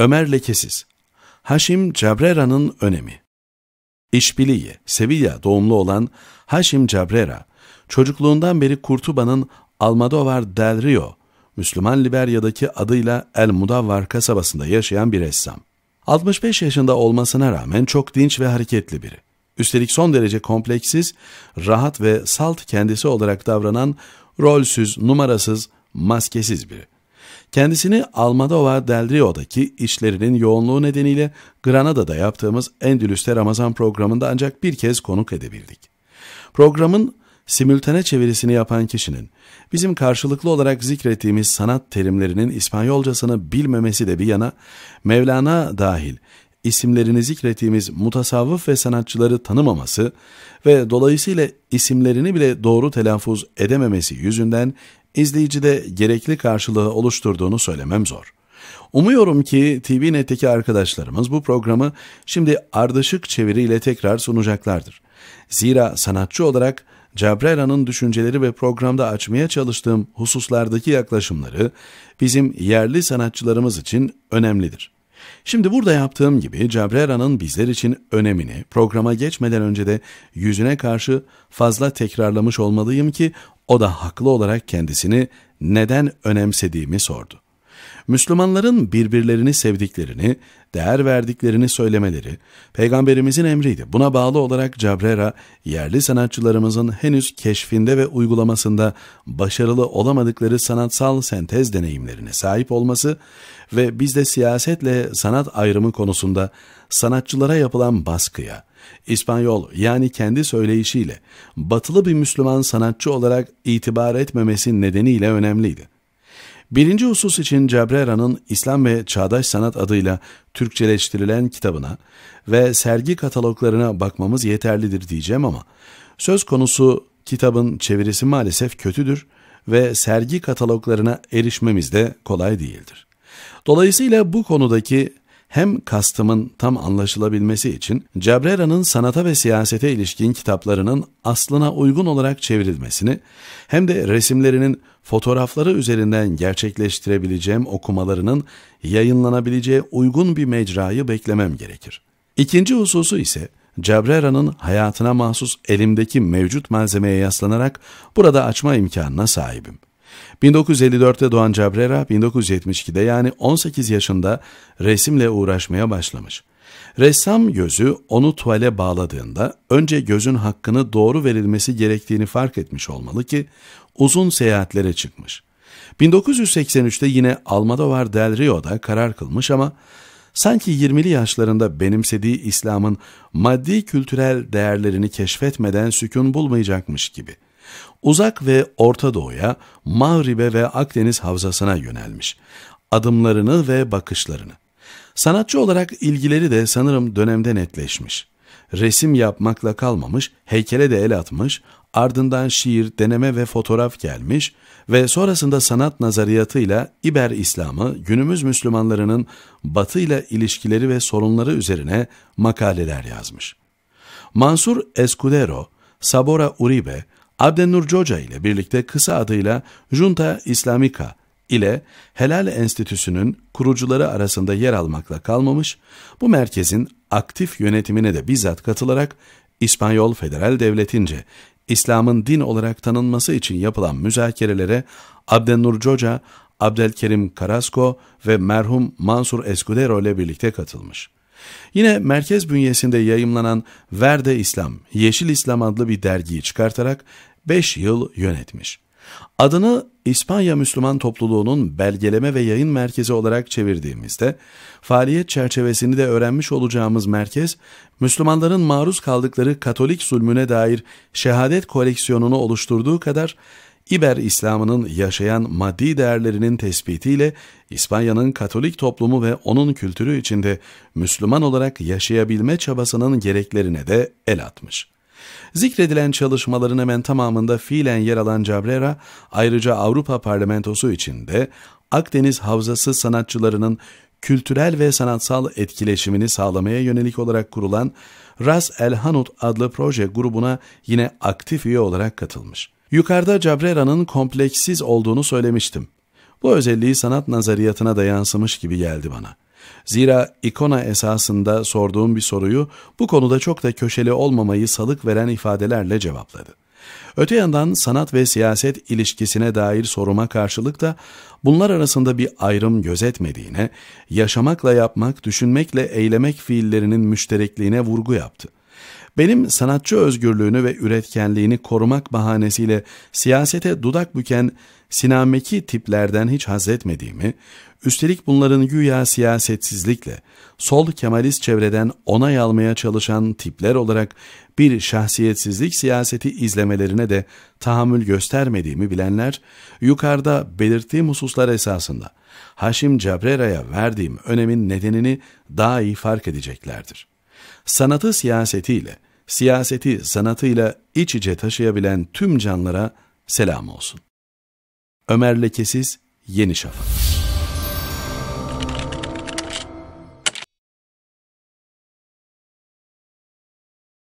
Ömer Lekesiz Haşim Cabrera'nın önemi İşbiliye, Sevilla doğumlu olan Haşim Cabrera, çocukluğundan beri Kurtuba'nın Almodovar del Rio, Müslüman Liberya'daki adıyla El Mudavvar kasabasında yaşayan bir ressam. 65 yaşında olmasına rağmen çok dinç ve hareketli biri. Üstelik son derece kompleksiz, rahat ve salt kendisi olarak davranan, rolsüz, numarasız, maskesiz biri. Kendisini Almodova Del Rio'daki işlerinin yoğunluğu nedeniyle Granada'da yaptığımız Endülüs'te Ramazan programında ancak bir kez konuk edebildik. Programın simültane çevirisini yapan kişinin bizim karşılıklı olarak zikrettiğimiz sanat terimlerinin İspanyolcasını bilmemesi de bir yana Mevlana dahil isimlerini zikrettiğimiz mutasavvıf ve sanatçıları tanımaması ve dolayısıyla isimlerini bile doğru telaffuz edememesi yüzünden izleyicide gerekli karşılığı oluşturduğunu söylemem zor. Umuyorum ki TVNet'teki arkadaşlarımız bu programı şimdi ardışık çeviriyle tekrar sunacaklardır. Zira sanatçı olarak Cabrera'nın düşünceleri ve programda açmaya çalıştığım hususlardaki yaklaşımları bizim yerli sanatçılarımız için önemlidir. Şimdi burada yaptığım gibi Cabrera'nın bizler için önemini programa geçmeden önce de yüzüne karşı fazla tekrarlamış olmalıyım ki o da haklı olarak kendisini neden önemsediğimi sordu. Müslümanların birbirlerini sevdiklerini, değer verdiklerini söylemeleri peygamberimizin emriydi. Buna bağlı olarak Cabrera yerli sanatçılarımızın henüz keşfinde ve uygulamasında başarılı olamadıkları sanatsal sentez deneyimlerine sahip olması ve bizde siyasetle sanat ayrımı konusunda sanatçılara yapılan baskıya, İspanyol yani kendi söyleyişiyle batılı bir Müslüman sanatçı olarak itibar etmemesi nedeniyle önemliydi. Birinci husus için Cebrera'nın İslam ve Çağdaş Sanat adıyla Türkçeleştirilen kitabına ve sergi kataloglarına bakmamız yeterlidir diyeceğim ama söz konusu kitabın çevirisi maalesef kötüdür ve sergi kataloglarına erişmemiz de kolay değildir. Dolayısıyla bu konudaki hem kastımın tam anlaşılabilmesi için Cabrera'nın sanata ve siyasete ilişkin kitaplarının aslına uygun olarak çevrilmesini hem de resimlerinin fotoğrafları üzerinden gerçekleştirebileceğim okumalarının yayınlanabileceği uygun bir mecrayı beklemem gerekir. İkinci hususu ise Cabrera'nın hayatına mahsus elimdeki mevcut malzemeye yaslanarak burada açma imkanına sahibim. 1954'te doğan Cabrera 1972'de yani 18 yaşında resimle uğraşmaya başlamış. Ressam gözü onu tuvale bağladığında önce gözün hakkını doğru verilmesi gerektiğini fark etmiş olmalı ki uzun seyahatlere çıkmış. 1983'te yine Almodovar Del Rio'da karar kılmış ama sanki 20'li yaşlarında benimsediği İslam'ın maddi kültürel değerlerini keşfetmeden sükun bulmayacakmış gibi. Uzak ve Orta Doğu'ya, Mağrib'e ve Akdeniz Havzası'na yönelmiş. Adımlarını ve bakışlarını Sanatçı olarak ilgileri de sanırım dönemde netleşmiş. Resim yapmakla kalmamış, heykele de el atmış, ardından şiir, deneme ve fotoğraf gelmiş ve sonrasında sanat nazariyatıyla İber İslam'ı günümüz Müslümanlarının Batı ile ilişkileri ve sorunları üzerine makaleler yazmış. Mansur Escudero, Sabora Uribe, Abdennur Coca ile birlikte kısa adıyla Junta Islamica ile Helal Enstitüsü'nün kurucuları arasında yer almakla kalmamış, bu merkezin aktif yönetimine de bizzat katılarak İspanyol Federal Devleti'nce İslam'ın din olarak tanınması için yapılan müzakerelere Abdennur Coca, Abdelkerim Karasko ve merhum Mansur Escudero ile birlikte katılmış. Yine merkez bünyesinde yayımlanan Verde İslam, Yeşil İslam adlı bir dergiyi çıkartarak 5 yıl yönetmiş. Adını İspanya Müslüman Topluluğu'nun belgeleme ve yayın merkezi olarak çevirdiğimizde, faaliyet çerçevesini de öğrenmiş olacağımız merkez, Müslümanların maruz kaldıkları Katolik zulmüne dair şehadet koleksiyonunu oluşturduğu kadar, İber İslam'ının yaşayan maddi değerlerinin tespitiyle İspanya'nın Katolik toplumu ve onun kültürü içinde Müslüman olarak yaşayabilme çabasının gereklerine de el atmış.'' Zikredilen çalışmaların hemen tamamında fiilen yer alan Cabrera, ayrıca Avrupa Parlamentosu içinde Akdeniz Havzası sanatçılarının kültürel ve sanatsal etkileşimini sağlamaya yönelik olarak kurulan Ras El Hanut adlı proje grubuna yine aktif üye olarak katılmış. Yukarıda Cabrera'nın kompleksiz olduğunu söylemiştim. Bu özelliği sanat nazariyatına da yansımış gibi geldi bana.'' Zira ikona esasında sorduğum bir soruyu bu konuda çok da köşeli olmamayı salık veren ifadelerle cevapladı. Öte yandan sanat ve siyaset ilişkisine dair soruma karşılık da bunlar arasında bir ayrım gözetmediğine, yaşamakla yapmak, düşünmekle eylemek fiillerinin müşterekliğine vurgu yaptı. Benim sanatçı özgürlüğünü ve üretkenliğini korumak bahanesiyle siyasete dudak büken sinameki tiplerden hiç haz etmediğimi, üstelik bunların güya siyasetsizlikle, sol kemalist çevreden onay almaya çalışan tipler olarak bir şahsiyetsizlik siyaseti izlemelerine de tahammül göstermediğimi bilenler, yukarıda belirttiğim hususlar esasında Haşim Cabrera'ya verdiğim önemin nedenini daha iyi fark edeceklerdir. Sanatı siyasetiyle, siyaseti sanatıyla iç içe taşıyabilen tüm canlara selam olsun. Ömer Lekesiz Yeni Şafak